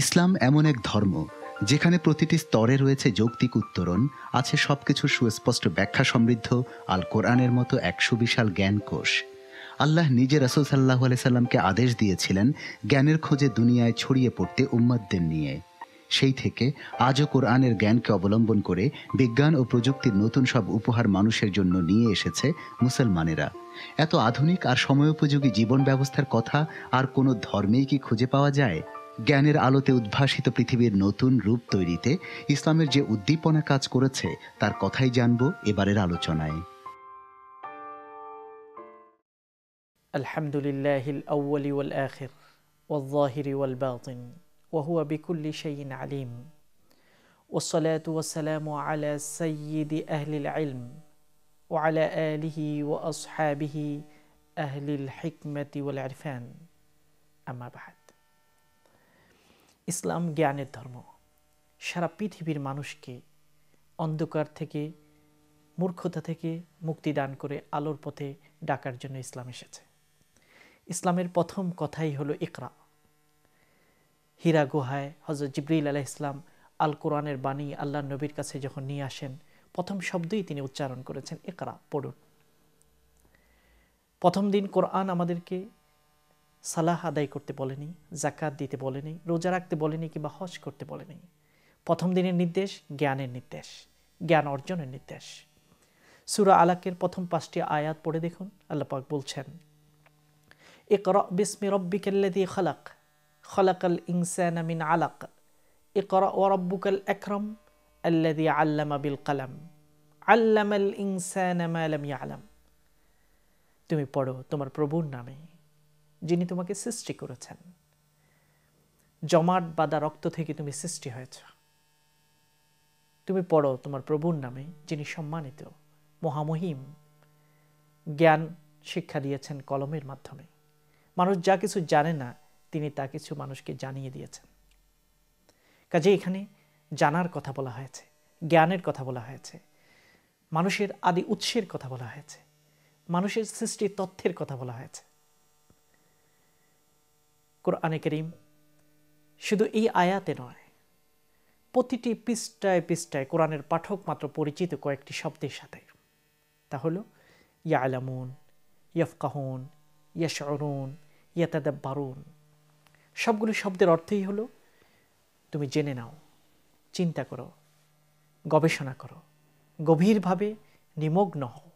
ইসলাম এমন এক ধর্ম যেখানে প্রতিটি স্তরে রয়েছে যৌক্তিক উত্তরণ আছে সবকিছু সুস্পষ্ট ব্যাখ্যা সমৃদ্ধ আল কোরআনের মতো এক সুবিশাল জ্ঞানকোষ আল্লাহ নিজে রাসুল সাল্লাহ সাল্লামকে আদেশ দিয়েছিলেন জ্ঞানের খোঁজে দুনিয়ায় ছড়িয়ে পড়তে উম্মাদদের নিয়ে সেই থেকে আজও কোরআনের জ্ঞানকে অবলম্বন করে বিজ্ঞান ও প্রযুক্তির নতুন সব উপহার মানুষের জন্য নিয়ে এসেছে মুসলমানেরা এত আধুনিক আর সময়োপযোগী জীবন ব্যবস্থার কথা আর কোনো ধর্মেই কি খুঁজে পাওয়া যায় জ্ঞানের আলোতে উদ্ভাসিত পৃথিবীর নতুন রূপ তৈরিতে ইসলামের যে উদ্দীপনা কাজ করেছে তার কথাই জানব এবারের আলোচনায় আলহামদুলিল্লাহ আউ্বলি ওয়াল আখির ওয়া জাহিরি ওয়াল বাতিন ওয়া হুয়া বিকুল্লি আলিম ওয়া সলাতু ওয়া সালামু আলা সাইয়্যিদি আহলিল ইলম ওয়া আলা আলিহি ওয়া আসহাবিহি আহলিল হিকমাতি ওয়াল ইরফান আম্মা বা'দ ইসলাম জ্ঞানের ধর্ম সারা পৃথিবীর মানুষকে অন্ধকার থেকে মূর্খতা থেকে মুক্তি দান করে আলোর পথে ডাকার জন্য ইসলাম এসেছে ইসলামের প্রথম কথাই হলো ইকরা হীরা গুহায় হজরত জিবরিল আলাহ ইসলাম আল কোরআনের বাণী আল্লাহ নবীর কাছে যখন নিয়ে আসেন প্রথম শব্দই তিনি উচ্চারণ করেছেন একরা পড়ুন প্রথম দিন কোরআন আমাদেরকে সালাহ আদায় করতে বলেনি জাকাত দিতে বলেনি রোজা রাখতে বলেনি কিংবা হজ করতে বলেনি প্রথম দিনের নির্দেশ জ্ঞানের নির্দেশ জ্ঞান অর্জনের নির্দেশ সুরা আলাকের প্রথম পাঁচটি আয়াত পড়ে দেখুন আল্লাপাক বলছেন এক বিসমি খালাক খলাক খলাকাল ইনসান মিন আলাক এক ও রব্বুকাল একরম আল্লাদি আল্লামা বিল কালাম আল্লামাল ইনসান আলাম তুমি পড়ো তোমার প্রভুর নামে যিনি তোমাকে সৃষ্টি করেছেন জমাট বাদা রক্ত থেকে তুমি সৃষ্টি হয়েছ তুমি পড়ো তোমার প্রভুর নামে যিনি সম্মানিত মহামহিম জ্ঞান শিক্ষা দিয়েছেন কলমের মাধ্যমে মানুষ যা কিছু জানে না তিনি তা কিছু মানুষকে জানিয়ে দিয়েছেন কাজে এখানে জানার কথা বলা হয়েছে জ্ঞানের কথা বলা হয়েছে মানুষের আদি উৎসের কথা বলা হয়েছে মানুষের সৃষ্টির তথ্যের কথা বলা হয়েছে কোরআনে করিম শুধু এই আয়াতে নয় প্রতিটি পৃষ্ঠায় পৃষ্ঠায় কোরআনের পাঠক মাত্র পরিচিত কয়েকটি শব্দের সাথে তা হল ইয়ালামুন ইয়ফকাহুন ইয়াশরুন বারুন সবগুলি শব্দের অর্থই হলো তুমি জেনে নাও চিন্তা করো গবেষণা করো গভীরভাবে নিমগ্ন হও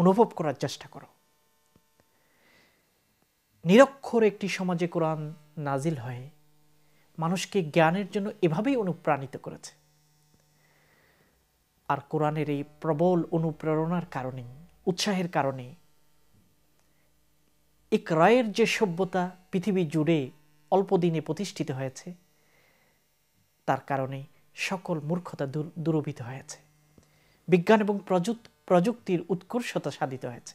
অনুভব করার চেষ্টা করো নিরক্ষর একটি সমাজে কোরআন নাজিল হয়ে মানুষকে জ্ঞানের জন্য এভাবেই অনুপ্রাণিত করেছে আর কোরআনের এই প্রবল অনুপ্রেরণার কারণে উৎসাহের কারণে ইকরায়ের যে সভ্যতা পৃথিবী জুড়ে অল্প দিনে প্রতিষ্ঠিত হয়েছে তার কারণে সকল মূর্খতা দূরবিত হয়েছে বিজ্ঞান এবং প্রযুক্তির উৎকর্ষতা সাধিত হয়েছে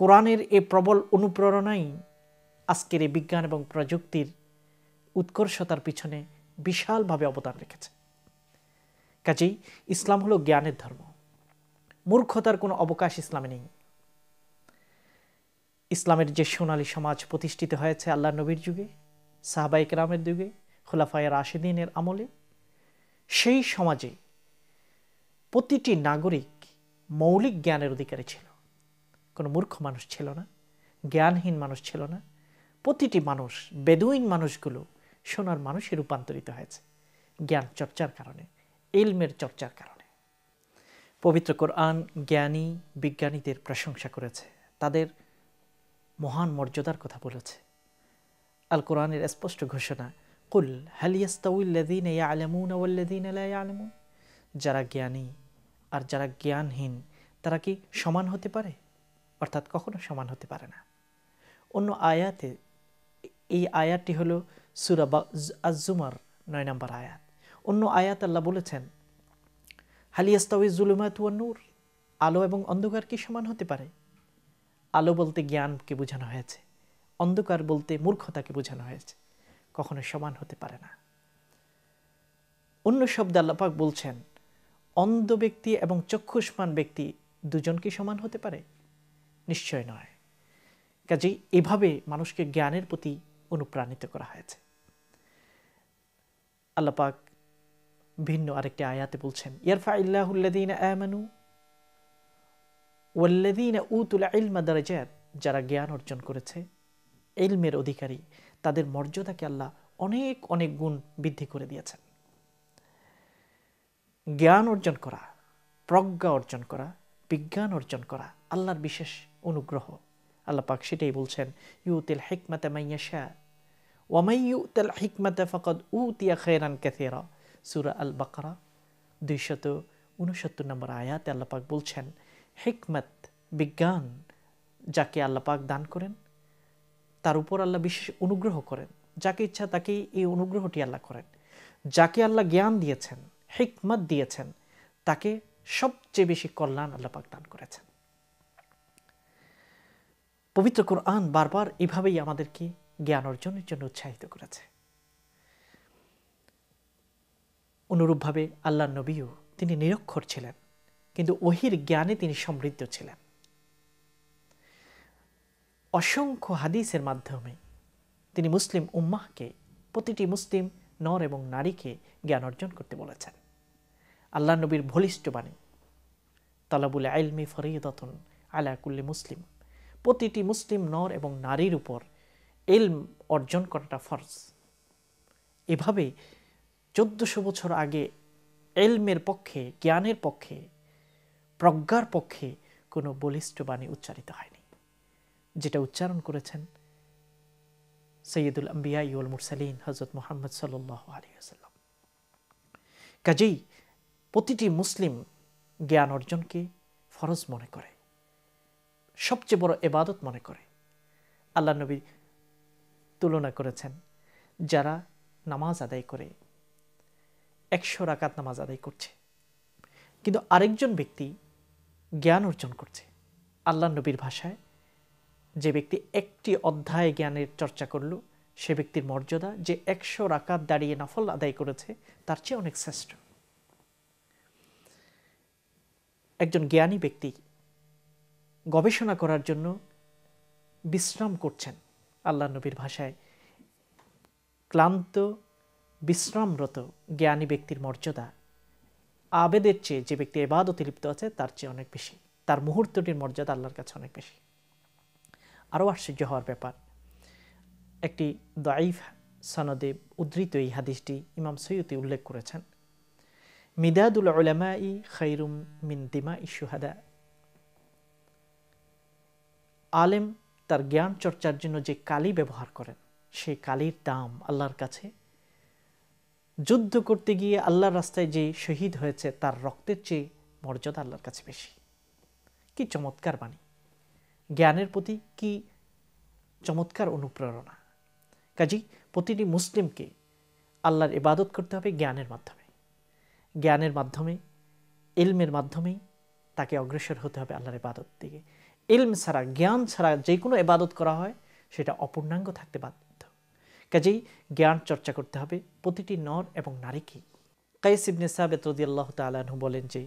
কোরআনের এ প্রবল অনুপ্রেরণাই আজকের এই বিজ্ঞান এবং প্রযুক্তির উৎকর্ষতার পিছনে বিশালভাবে অবদান রেখেছে কাজেই ইসলাম হলো জ্ঞানের ধর্ম মূর্খতার কোনো অবকাশ ইসলামে নেই ইসলামের যে সোনালী সমাজ প্রতিষ্ঠিত হয়েছে আল্লাহ নবীর যুগে সাহাবাইক রামের যুগে খোলাফায় রাশেদিনের আমলে সেই সমাজে প্রতিটি নাগরিক মৌলিক জ্ঞানের অধিকারী ছিল কোনো মূর্খ মানুষ ছিল না জ্ঞানহীন মানুষ ছিল না প্রতিটি মানুষ বেদুইন মানুষগুলো সোনার মানুষে রূপান্তরিত হয়েছে জ্ঞান চর্চার কারণে ইলমের চর্চার কারণে পবিত্র কোরআন জ্ঞানী বিজ্ঞানীদের প্রশংসা করেছে তাদের মহান মর্যাদার কথা বলেছে আল কোরআনের স্পষ্ট ঘোষণা কুল হালিয়াস্তাউল্লাদিন যারা জ্ঞানী আর যারা জ্ঞানহীন তারা কি সমান হতে পারে অর্থাৎ কখনো সমান হতে পারে না অন্য আয়াতে এই আয়াতটি হল সুরা আজুমার নয় নম্বর আয়াত অন্য আয়াত আল্লাহ বলেছেন হালিয়াস্তাউই জুলুমাত নূর আলো এবং অন্ধকার কি সমান হতে পারে আলো বলতে জ্ঞানকে বোঝানো হয়েছে অন্ধকার বলতে মূর্খতাকে বোঝানো হয়েছে কখনো সমান হতে পারে না অন্য শব্দে আল্লাপাক বলছেন অন্ধ ব্যক্তি এবং চক্ষুষ্মান ব্যক্তি দুজন কি সমান হতে পারে নিশ্চয় নয় কাজেই এভাবে মানুষকে জ্ঞানের প্রতি অনুপ্রাণিত করা হয়েছে আল্লাপাক ভিন্ন আরেকটি আয়াতে বলছেন ইয়ারফা ইল্লাহুল্লাদিন আমানু ওয়াল্লাদিন উতুল ইলমা দারাজাত যারা জ্ঞান অর্জন করেছে এলমের অধিকারী তাদের মর্যাদাকে আল্লাহ অনেক অনেক গুণ বৃদ্ধি করে দিয়েছেন জ্ঞান অর্জন করা প্রজ্ঞা অর্জন করা বিজ্ঞান অর্জন করা আল্লাহর বিশেষ অনুগ্রহ আল্লাহ পাক সেটাই বলছেন ইউতিল হিকমাতে মাইয়া শাহ ওয়ামাইউতাল হিকমাতে ফকদ উতিয়া খেরান কেথেরা সুরা আল বাকরা দুইশত উনসত্তর নম্বর আয়াতে আল্লাপাক বলছেন হিকমত বিজ্ঞান যাকে আল্লাপাক দান করেন তার উপর আল্লাহ বিশেষ অনুগ্রহ করেন যাকে ইচ্ছা তাকেই এই অনুগ্রহটি আল্লাহ করেন যাকে আল্লাহ জ্ঞান দিয়েছেন হিকমত দিয়েছেন তাকে সবচেয়ে বেশি কল্যাণ আল্লাপাক দান করেছেন পবিত্র কোরআন বারবার এভাবেই আমাদেরকে জ্ঞান অর্জনের জন্য উৎসাহিত করেছে অনুরূপভাবে আল্লাহ নবীও তিনি নিরক্ষর ছিলেন কিন্তু ওহির জ্ঞানে তিনি সমৃদ্ধ ছিলেন অসংখ্য হাদিসের মাধ্যমে তিনি মুসলিম উম্মাহকে প্রতিটি মুসলিম নর এবং নারীকে জ্ঞান অর্জন করতে বলেছেন আল্লাহ নবীর ভলিষ্ঠ বাণী তালাবুল আইলমি আলা আলাকুল্লি মুসলিম প্রতিটি মুসলিম নর এবং নারীর উপর এলম অর্জন করাটা ফরজ এভাবে চোদ্দশো বছর আগে এলমের পক্ষে জ্ঞানের পক্ষে প্রজ্ঞার পক্ষে কোনো বলিষ্ঠ বাণী উচ্চারিত হয়নি যেটা উচ্চারণ করেছেন সৈয়দুল আম্বিয়া ইউল মুরসালিন হজরত মোহাম্মদ সাল্লাহ আলিয়াল্লাম কাজেই প্রতিটি মুসলিম জ্ঞান অর্জনকে ফরজ মনে করে সবচেয়ে বড় এবাদত মনে করে আল্লাহ নবী তুলনা করেছেন যারা নামাজ আদায় করে একশো রাকাত নামাজ আদায় করছে কিন্তু আরেকজন ব্যক্তি জ্ঞান অর্জন করছে আল্লাহ নবীর ভাষায় যে ব্যক্তি একটি অধ্যায় জ্ঞানের চর্চা করল সে ব্যক্তির মর্যাদা যে একশো রাকাত দাঁড়িয়ে নফল আদায় করেছে তার চেয়ে অনেক শ্রেষ্ঠ একজন জ্ঞানী ব্যক্তি গবেষণা করার জন্য বিশ্রাম করছেন আল্লাহ নবীর ভাষায় ক্লান্ত বিশ্রামরত জ্ঞানী ব্যক্তির মর্যাদা আবেদের চেয়ে যে ব্যক্তি এবাদ অতিলিপ্ত আছে তার চেয়ে অনেক বেশি তার মুহূর্তটির মর্যাদা আল্লাহর কাছে অনেক বেশি আরও আশ্চর্য হওয়ার ব্যাপার একটি দাইফ সনদে উদ্ধৃত এই হাদিসটি ইমাম সৈয়দি উল্লেখ করেছেন মিদাদুল ওলামা ই খৈরুম মিন দিমা ইসুহাদা আলেম তার জ্ঞান চর্চার জন্য যে কালি ব্যবহার করেন সেই কালির দাম আল্লাহর কাছে যুদ্ধ করতে গিয়ে আল্লাহর রাস্তায় যে শহীদ হয়েছে তার রক্তের চেয়ে মর্যাদা আল্লাহর কাছে বেশি কি চমৎকার বাণী জ্ঞানের প্রতি কি চমৎকার অনুপ্রেরণা কাজী প্রতিটি মুসলিমকে আল্লাহর ইবাদত করতে হবে জ্ঞানের মাধ্যমে জ্ঞানের মাধ্যমে ইলমের মাধ্যমেই তাকে অগ্রসর হতে হবে আল্লাহর ইবাদত দিকে ইলম ছাড়া জ্ঞান ছাড়া যে কোনো এবাদত করা হয় সেটা অপূর্ণাঙ্গ থাকতে বাধ্য কাজেই জ্ঞান চর্চা করতে হবে প্রতিটি নর এবং নারীকেই কাইস ইবনে সাহেব রদিয়াল্লাহ তালাহু বলেন যে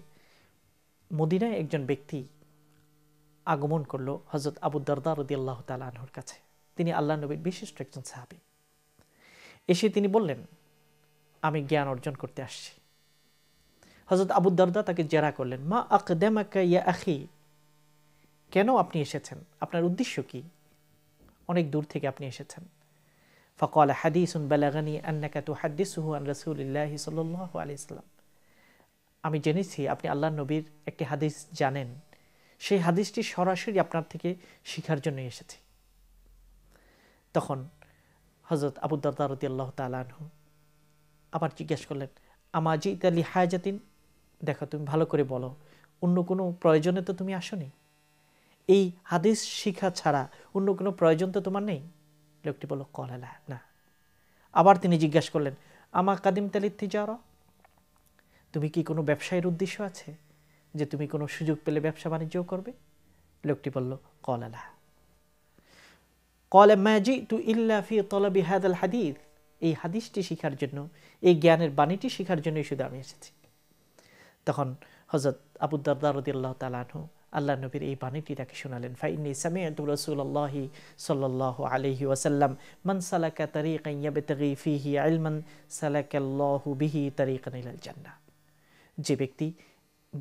মদিনায় একজন ব্যক্তি আগমন করলো হজরত আবুদ্দারদা রদিয়াল্লাহ তালাহুর কাছে তিনি আল্লাহ নবীর বিশিষ্ট একজন সাহাবি এসে তিনি বললেন আমি জ্ঞান অর্জন করতে আসছি হজরত আবুদ্দারদা তাকে জেরা করলেন মা আকদেমাকা ইয়া আখি কেন আপনি এসেছেন আপনার উদ্দেশ্য কি অনেক দূর থেকে আপনি এসেছেন ফকল হাদিসুন বেলাগানি আন্নাকা তু হাদিসুহু আন রসুলিল্লাহ সাল্লাহ আলিয়াল্লাম আমি জেনেছি আপনি আল্লাহ নবীর একটি হাদিস জানেন সেই হাদিসটি সরাসরি আপনার থেকে শিখার জন্য এসেছি তখন হজরত আবুদ্দারদি আল্লাহ তালু আবার জিজ্ঞেস করলেন আমাজি ইতালি হায়াজাতিন দেখো তুমি ভালো করে বলো অন্য কোনো প্রয়োজনে তো তুমি আসনি এই হাদিস শিখা ছাড়া অন্য কোনো প্রয়োজন তো তোমার নেই লোকটি বলল কলেলা না আবার তিনি জিজ্ঞাসা করলেন আমা কাদিম তালির যাওয়ার তুমি কি কোনো ব্যবসায়ীর উদ্দেশ্য আছে যে তুমি কোনো সুযোগ পেলে ব্যবসা বাণিজ্যও করবে লোকটি বলল কলালা কলে ম্যাজি তু ইল্লাফি তলবি হাদাল হাদিস এই হাদিসটি শিখার জন্য এই জ্ঞানের বাণীটি শিখার জন্যই শুধু আমি এসেছি তখন হজরত আবুদ্দারদারদি আল্লাহ তালাহু আল্লাহ নবীর এই বাণীটি তাকে শোনালেন ফাইনি সামিয়াতু রসুল্লাহ সাল্লাহ আলহি ওয়াসাল্লাম মান সালাকা তারিকাইয়াবি ফিহি আলমান সালাকাল্লাহু বিহি তারিকান ইলাল জান্নাহ যে ব্যক্তি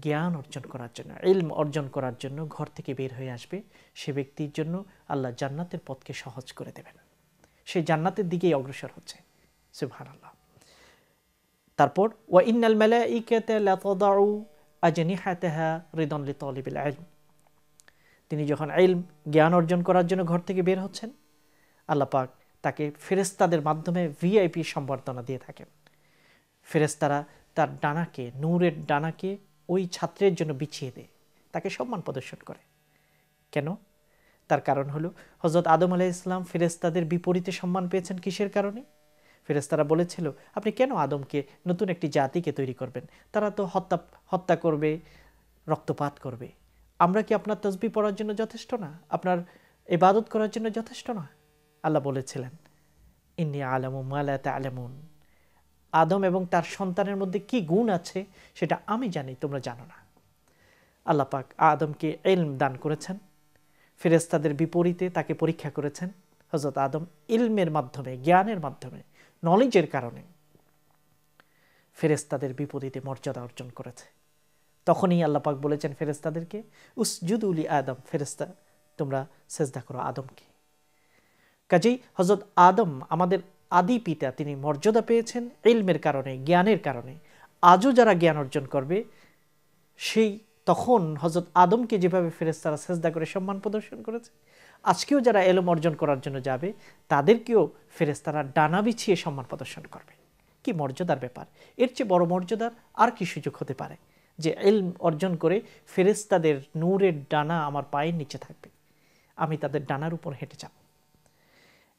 জ্ঞান অর্জন করার জন্য ইলম অর্জন করার জন্য ঘর থেকে বের হয়ে আসবে সে ব্যক্তির জন্য আল্লাহ জান্নাতের পথকে সহজ করে দেবেন সে জান্নাতের দিকেই অগ্রসর হচ্ছে সুবহানাল্লাহ তারপর ওয়া ইন্নাল মালাইকাতা লাতাদাউ আজনি হাতেহা লি তলিবিল আইল তিনি যখন আইল জ্ঞান অর্জন করার জন্য ঘর থেকে বের হচ্ছেন আল্লাপাক তাকে ফেরেস্তাদের মাধ্যমে ভিআইপি সম্বর্ধনা দিয়ে থাকেন ফেরেস্তারা তার ডানাকে নূরের ডানাকে ওই ছাত্রের জন্য বিছিয়ে দেয় তাকে সম্মান প্রদর্শন করে কেন তার কারণ হলো হজরত আদম আলাহ ইসলাম ফেরেস্তাদের বিপরীতে সম্মান পেয়েছেন কিসের কারণে ফেরেস্তারা বলেছিল আপনি কেন আদমকে নতুন একটি জাতিকে তৈরি করবেন তারা তো হত্যা হত্যা করবে রক্তপাত করবে আমরা কি আপনার তসবি পড়ার জন্য যথেষ্ট না আপনার এবাদত করার জন্য যথেষ্ট না আল্লাহ বলেছিলেন ইন্নি আলামুম আলা আলমুন আদম এবং তার সন্তানের মধ্যে কি গুণ আছে সেটা আমি জানি তোমরা জানো না আল্লাহ পাক আদমকে এলম দান করেছেন ফেরেস্তাদের বিপরীতে তাকে পরীক্ষা করেছেন হজরত আদম ইলমের মাধ্যমে জ্ঞানের মাধ্যমে নলেজের কারণে ফেরেস্তাদের বিপরীতে মর্যাদা অর্জন করেছে তখনই আল্লাপাক বলেছেন ফেরেস্তাদেরকে জুদুলি আদম ফেরেস্তা তোমরা সেজদা করো আদমকে কাজেই হজরত আদম আমাদের আদি পিতা তিনি মর্যাদা পেয়েছেন ইলমের কারণে জ্ঞানের কারণে আজও যারা জ্ঞান অর্জন করবে সেই তখন হজরত আদমকে যেভাবে ফেরেস্তারা সেজদা করে সম্মান প্রদর্শন করেছে আজকেও যারা এলম অর্জন করার জন্য যাবে তাদেরকেও ফেরেস্তারা ডানা বিছিয়ে সম্মান প্রদর্শন করবে কি মর্যাদার ব্যাপার এর চেয়ে বড় মর্যাদার আর কি সুযোগ হতে পারে যে এলম অর্জন করে ফেরেস্তাদের নূরের ডানা আমার পায়ের নিচে থাকবে আমি তাদের ডানার উপর হেঁটে যাব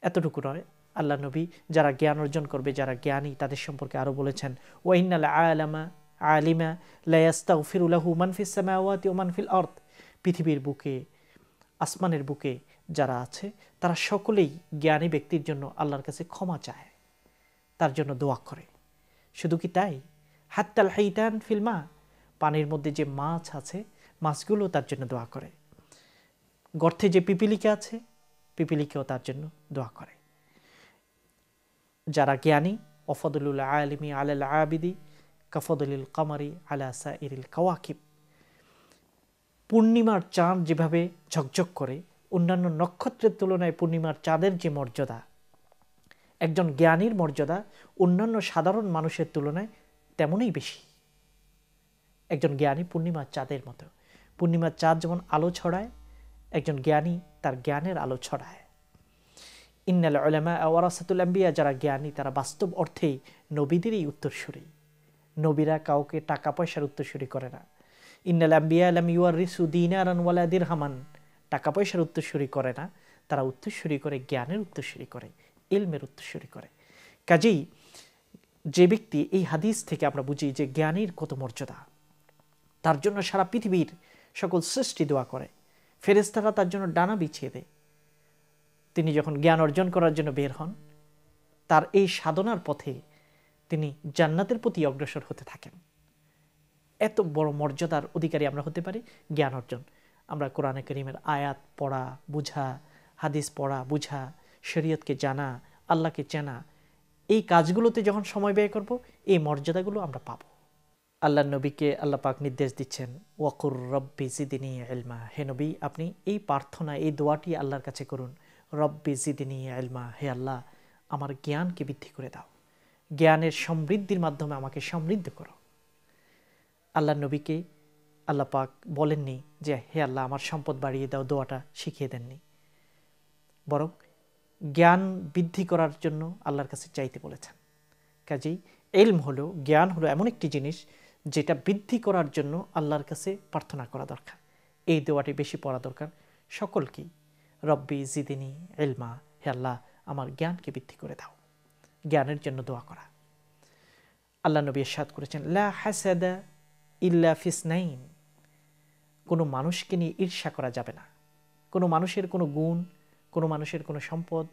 এতটুকু নয় আল্লাহ নবী যারা জ্ঞান অর্জন করবে যারা জ্ঞানী তাদের সম্পর্কে আরও বলেছেন ওয়াইনাল আলামা আলিমা লায়াস্তা ফিরুল্লাহ মানফিস সামাওয়াতি অর্থ পৃথিবীর বুকে আসমানের বুকে যারা আছে তারা সকলেই জ্ঞানী ব্যক্তির জন্য আল্লাহর কাছে ক্ষমা চায় তার জন্য দোয়া করে শুধু কি তাই হাত্তাল হাইতান ফিল্মা পানির মধ্যে যে মাছ আছে মাছগুলো তার জন্য দোয়া করে গর্থে যে পিপিলিকা আছে পিপিলিকেও তার জন্য দোয়া করে যারা জ্ঞানী অফদুল আলমী আলাল আবিদি কফদুল কামারি আলা ইরিল কাওয়াকিব পূর্ণিমার চাঁদ যেভাবে ঝকঝক করে অন্যান্য নক্ষত্রের তুলনায় পূর্ণিমার চাঁদের যে মর্যাদা একজন জ্ঞানীর মর্যাদা অন্যান্য সাধারণ মানুষের তুলনায় তেমনই বেশি একজন জ্ঞানী পূর্ণিমার চাঁদের মতো পূর্ণিমার চাঁদ যেমন আলো ছড়ায় একজন জ্ঞানী তার জ্ঞানের আলো ছড়ায় ইন্নাল আলামা যারা জ্ঞানী তারা বাস্তব অর্থেই নবীদেরই উত্তরসূরি নবীরা কাউকে টাকা পয়সার উত্তরসূরি করে না ইন্নাল আম্বিয়া ইউ আর রিসু দিনারান ওয়ালা দিরহামান টাকা পয়সার উত্তরসূরি করে না তারা উত্তরসূরি করে জ্ঞানের উত্তরসূরি করে ইলমের উত্তরসূরি করে কাজেই যে ব্যক্তি এই হাদিস থেকে আমরা বুঝি যে জ্ঞানীর কত মর্যাদা তার জন্য সারা পৃথিবীর সকল সৃষ্টি দোয়া করে ফেরেস্তারা তার জন্য ডানা বিছিয়ে দেয় তিনি যখন জ্ঞান অর্জন করার জন্য বের হন তার এই সাধনার পথে তিনি জান্নাতের প্রতি অগ্রসর হতে থাকেন এত বড় মর্যাদার অধিকারী আমরা হতে পারি জ্ঞান অর্জন আমরা কোরআনে করিমের আয়াত পড়া বুঝা হাদিস পড়া বুঝা শরীয়তকে জানা আল্লাহকে চেনা এই কাজগুলোতে যখন সময় ব্যয় করব এই মর্যাদাগুলো আমরা পাব আল্লাহ নবীকে আল্লাহ পাক নির্দেশ দিচ্ছেন ওয়াকুর রব্বি জিদিনী এলমা হে নবী আপনি এই প্রার্থনা এই দোয়াটি আল্লাহর কাছে করুন রব্বি জিদিনী এলমা হে আল্লাহ আমার জ্ঞানকে বৃদ্ধি করে দাও জ্ঞানের সমৃদ্ধির মাধ্যমে আমাকে সমৃদ্ধ করো আল্লাহ নবীকে আল্লাহ পাক বলেননি যে হে আল্লাহ আমার সম্পদ বাড়িয়ে দাও দোয়াটা শিখিয়ে দেননি বরং জ্ঞান বৃদ্ধি করার জন্য আল্লাহর কাছে চাইতে বলেছেন কাজেই এলম হলো জ্ঞান হলো এমন একটি জিনিস যেটা বৃদ্ধি করার জন্য আল্লাহর কাছে প্রার্থনা করা দরকার এই দোয়াটি বেশি পড়া দরকার সকলকেই রব্বি জিদিনী এলমা হে আল্লাহ আমার জ্ঞানকে বৃদ্ধি করে দাও জ্ঞানের জন্য দোয়া করা আল্লাহ নবী সাদ করেছেন লা হাসাদা ইল্লা ফিসনাইন কোনো মানুষকে নিয়ে ঈর্ষা করা যাবে না কোনো মানুষের কোনো গুণ কোনো মানুষের কোনো সম্পদ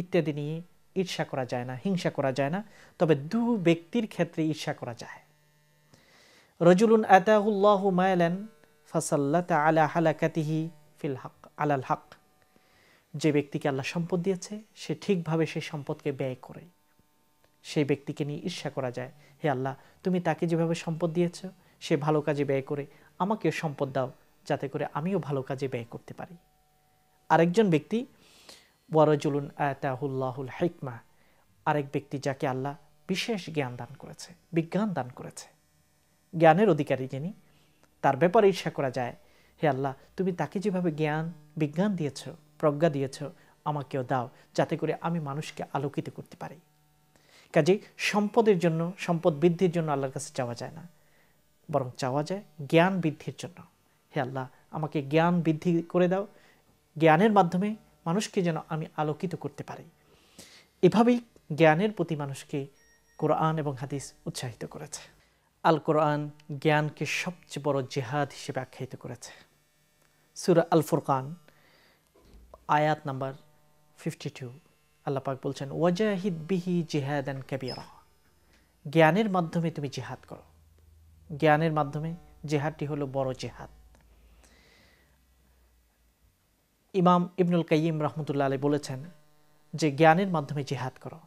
ইত্যাদি নিয়ে ঈর্ষা করা যায় না হিংসা করা যায় না তবে দু ব্যক্তির ক্ষেত্রে ঈর্ষা করা যায় রজুলুন আতাহুল্লাহ মায়ালান তা আলা ক্যাতিহি ফিল হক আলাল হক যে ব্যক্তিকে আল্লাহ সম্পদ দিয়েছে সে ঠিকভাবে সেই সম্পদকে ব্যয় করে সেই ব্যক্তিকে নিয়ে ঈর্ষা করা যায় হে আল্লাহ তুমি তাকে যেভাবে সম্পদ দিয়েছ সে ভালো কাজে ব্যয় করে আমাকে সম্পদ দাও যাতে করে আমিও ভালো কাজে ব্যয় করতে পারি আরেকজন ব্যক্তি ওয়ারজুলুন আয়তাহুল্লাহুল হেকমা আরেক ব্যক্তি যাকে আল্লাহ বিশেষ জ্ঞান দান করেছে বিজ্ঞান দান করেছে জ্ঞানের অধিকারী যিনি তার ব্যাপারে ইচ্ছা করা যায় হে আল্লাহ তুমি তাকে যেভাবে জ্ঞান বিজ্ঞান দিয়েছ প্রজ্ঞা দিয়েছ আমাকেও দাও যাতে করে আমি মানুষকে আলোকিত করতে পারি কাজে সম্পদের জন্য সম্পদ বৃদ্ধির জন্য আল্লাহর কাছে যাওয়া যায় না বরং চাওয়া যায় জ্ঞান বৃদ্ধির জন্য হে আল্লাহ আমাকে জ্ঞান বৃদ্ধি করে দাও জ্ঞানের মাধ্যমে মানুষকে যেন আমি আলোকিত করতে পারি এভাবেই জ্ঞানের প্রতি মানুষকে কোরআন এবং হাদিস উৎসাহিত করেছে আল কোরআন জ্ঞানকে সবচেয়ে বড় জেহাদ হিসেবে আখ্যায়িত করেছে সুরা আল ফুরকান আয়াত নাম্বার ফিফটি টু আল্লাপাক বলছেন ওয়াজাহিদ বিহি জেহাদ অ্যান্ড ক্যাবিয়ারা জ্ঞানের মাধ্যমে তুমি জেহাদ করো জ্ঞানের মাধ্যমে জেহাদটি হলো বড় জেহাদ ইমাম ইবনুল কাইম রহমতুল্লাহ আলী বলেছেন যে জ্ঞানের মাধ্যমে জেহাদ করো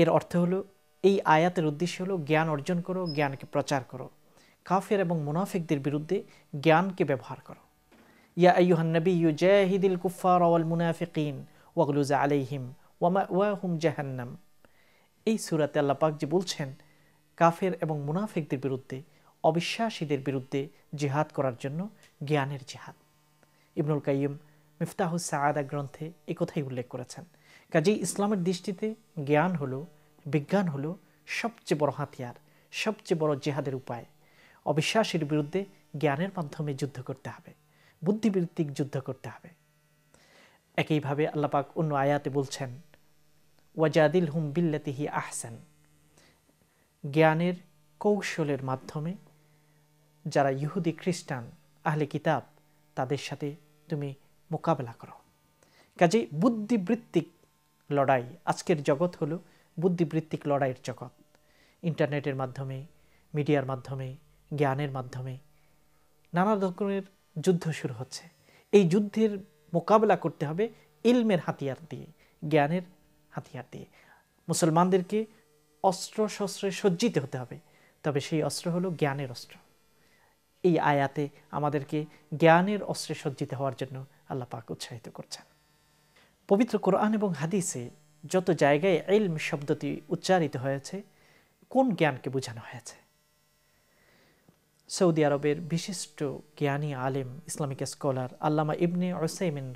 এর অর্থ হলো এই আয়াতের উদ্দেশ্য হলো জ্ঞান অর্জন করো জ্ঞানকে প্রচার করো কাফের এবং মুনাফিকদের বিরুদ্ধে জ্ঞানকে ব্যবহার করো ইয়া আইহান্নবী ইউ জাহিদিল কুফার ওয়াল মুনাফিকিন ওয়াগলুজা আলাইহিম ওয়ামা ওয়াহুম জাহান্নাম এই সুরাতে আল্লাপাক যে বলছেন কাফের এবং মুনাফিকদের বিরুদ্ধে অবিশ্বাসীদের বিরুদ্ধে জেহাদ করার জন্য জ্ঞানের জেহাদ ইবনুল কাইম মিফতাহ সায়াদা গ্রন্থে একথাই উল্লেখ করেছেন কাজেই ইসলামের দৃষ্টিতে জ্ঞান হলো বিজ্ঞান হলো সবচেয়ে বড় হাতিয়ার সবচেয়ে বড় জেহাদের উপায় অবিশ্বাসের বিরুদ্ধে জ্ঞানের মাধ্যমে যুদ্ধ করতে হবে বুদ্ধিবৃত্তিক যুদ্ধ করতে হবে একইভাবে আল্লাপাক অন্য আয়াতে বলছেন ওয়াজাদিল হুম বিল্লাতিহি আহসান জ্ঞানের কৌশলের মাধ্যমে যারা ইহুদি খ্রিস্টান আহলে কিতাব তাদের সাথে তুমি মোকাবেলা করো কাজে বুদ্ধিবৃত্তিক লড়াই আজকের জগৎ হলো বুদ্ধিবৃত্তিক লড়াইয়ের জগৎ ইন্টারনেটের মাধ্যমে মিডিয়ার মাধ্যমে জ্ঞানের মাধ্যমে নানা রকমের যুদ্ধ শুরু হচ্ছে এই যুদ্ধের মোকাবেলা করতে হবে ইলমের হাতিয়ার দিয়ে জ্ঞানের হাতিয়ার দিয়ে মুসলমানদেরকে অস্ত্র শস্ত্রে সজ্জিত হতে হবে তবে সেই অস্ত্র হলো জ্ঞানের অস্ত্র এই আয়াতে আমাদেরকে জ্ঞানের অস্ত্রে সজ্জিত হওয়ার জন্য আল্লাহ পাক উৎসাহিত করছেন পবিত্র কোরআন এবং হাদিসে যত জায়গায় এলম শব্দটি উচ্চারিত হয়েছে কোন জ্ঞানকে বোঝানো হয়েছে সৌদি আরবের বিশিষ্ট জ্ঞানী আলেম ইসলামিক স্কলার আল্লামা ইবনে ওসাইমিন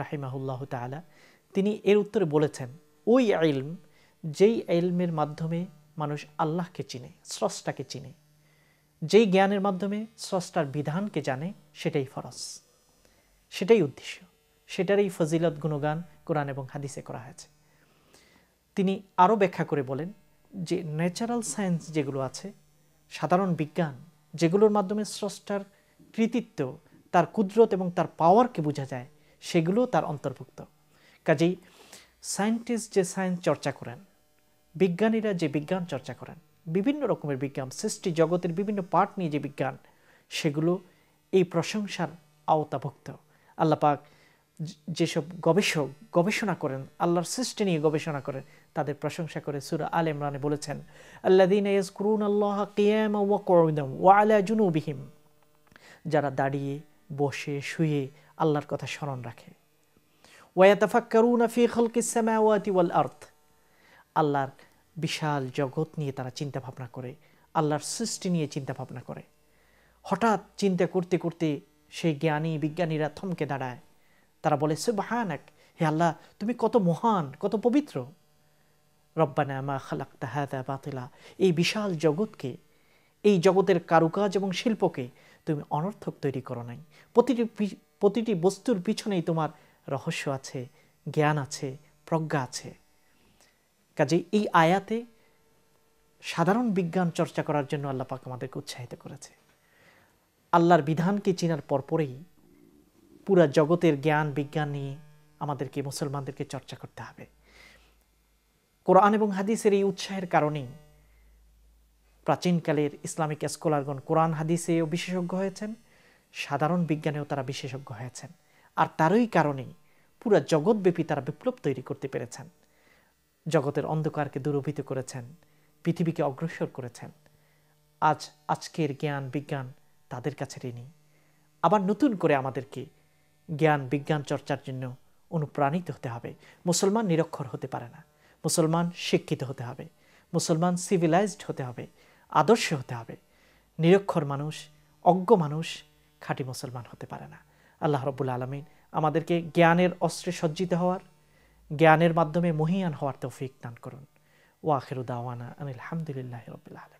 রাহিমাহুল্লাহ তালা তিনি এর উত্তরে বলেছেন ওই এলম যেই এলমের মাধ্যমে মানুষ আল্লাহকে চিনে স্রষ্টাকে চিনে যেই জ্ঞানের মাধ্যমে স্রষ্টার বিধানকে জানে সেটাই ফরস সেটাই উদ্দেশ্য সেটারই ফজিলত গুণগান কোরআন এবং হাদিসে করা হয়েছে তিনি আরও ব্যাখ্যা করে বলেন যে ন্যাচারাল সায়েন্স যেগুলো আছে সাধারণ বিজ্ঞান যেগুলোর মাধ্যমে স্রষ্টার কৃতিত্ব তার কুদরত এবং তার পাওয়ারকে বোঝা যায় সেগুলো তার অন্তর্ভুক্ত কাজেই সায়েন্টিস্ট যে সায়েন্স চর্চা করেন বিজ্ঞানীরা যে বিজ্ঞান চর্চা করেন বিভিন্ন রকমের বিজ্ঞান সৃষ্টি জগতের বিভিন্ন পার্ট নিয়ে যে বিজ্ঞান সেগুলো এই প্রশংসার আওতাভুক্ত আল্লাপাক যেসব গবেষক গবেষণা করেন আল্লাহর সৃষ্টি নিয়ে গবেষণা করেন তাদের প্রশংসা করে সুরা আল ইমরানে বলেছেন আল্লাদিন ইয়াজকুরুন আল্লাহ কিয়াম ওয়া কুউদাম ওয়া আলা যারা দাঁড়িয়ে বসে শুয়ে আল্লাহর কথা স্মরণ রাখে ওয়ায়াতাফাক্কারুনা ফি খালকিস সামাওয়াতি ওয়াল আরদ আল্লাহর বিশাল জগৎ নিয়ে তারা চিন্তা ভাবনা করে আল্লাহর সৃষ্টি নিয়ে চিন্তা ভাবনা করে হঠাৎ চিন্তা করতে করতে সেই জ্ঞানী বিজ্ঞানীরা থমকে দাঁড়ায় তারা বলে সে এক হে আল্লাহ তুমি কত মহান কত পবিত্র রব্বানা মা খালাক তাহাদা বাতিলা এই বিশাল জগৎকে এই জগতের কারুকাজ এবং শিল্পকে তুমি অনর্থক তৈরি করো নাই প্রতিটি প্রতিটি বস্তুর পিছনেই তোমার রহস্য আছে জ্ঞান আছে প্রজ্ঞা আছে কাজে এই আয়াতে সাধারণ বিজ্ঞান চর্চা করার জন্য আল্লাহ পাক আমাদেরকে উৎসাহিত করেছে আল্লাহর বিধানকে চেনার পরপরেই পুরা জগতের জ্ঞান বিজ্ঞান নিয়ে আমাদেরকে মুসলমানদেরকে চর্চা করতে হবে কোরআন এবং হাদিসের এই উৎসাহের কারণেই প্রাচীনকালের ইসলামিক স্কলারগণ কোরআন হাদিসেও বিশেষজ্ঞ হয়েছেন সাধারণ বিজ্ঞানেও তারা বিশেষজ্ঞ হয়েছেন আর তারই কারণেই পুরা জগৎব্যাপী তারা বিপ্লব তৈরি করতে পেরেছেন জগতের অন্ধকারকে দুরভিত করেছেন পৃথিবীকে অগ্রসর করেছেন আজ আজকের জ্ঞান বিজ্ঞান তাদের কাছে ঋণী আবার নতুন করে আমাদেরকে জ্ঞান বিজ্ঞান চর্চার জন্য অনুপ্রাণিত হতে হবে মুসলমান নিরক্ষর হতে পারে না মুসলমান শিক্ষিত হতে হবে মুসলমান সিভিলাইজড হতে হবে আদর্শ হতে হবে নিরক্ষর মানুষ অজ্ঞ মানুষ খাঁটি মুসলমান হতে পারে না আল্লাহ রবুল আলমিন আমাদেরকে জ্ঞানের অস্ত্রে সজ্জিত হওয়ার জ্ঞানের মাধ্যমে মহিয়ান হওয়ার তৌফিক দান করুন ওয়াখেরুদাওয়ানা আনিলামদুলিল্লাহ আনিল রবিল